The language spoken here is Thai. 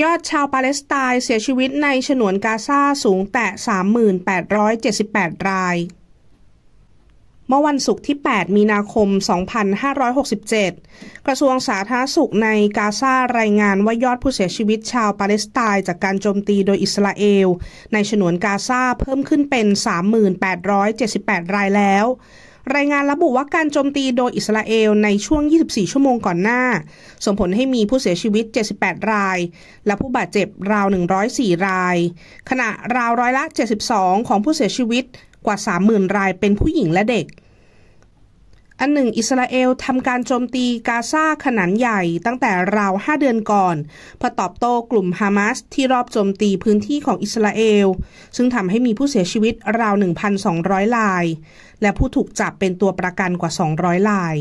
ยอดชาวปาเลสไตน์เสียชีวิตในฉนวนกาซาสูงแตะ 3,878 ราย เมื่อวันศุกร์ที่ 8 มีนาคม 2567 กระทรวงสาธารณสุขในกาซารายงานว่ายอดผู้เสียชีวิตชาวปาเลสไตน์จากการโจมตีโดยอิสราเอล ในฉนวนกาซาเพิ่มขึ้นเป็น 3,878 รายแล้วรายงานระบุว่าการโจมตีโดยอิสราเอลในช่วง 24 ชั่วโมงก่อนหน้าส่งผลให้มีผู้เสียชีวิต 78 ราย และผู้บาดเจ็บราว 104 ราย ขณะราวร้อยละ72 ของผู้เสียชีวิตกว่า 30,000 รายเป็นผู้หญิงและเด็กอันหนึ่งอิสราเอลทำการโจมตีกาซาขนาดใหญ่ตั้งแต่ราว 5 เดือนก่อนเพื่อตอบโต้กลุ่มฮามาสที่รอบโจมตีพื้นที่ของอิสราเอล ซึ่งทำให้มีผู้เสียชีวิตราว 1,200ราย และผู้ถูกจับเป็นตัวประกันกว่า 200ราย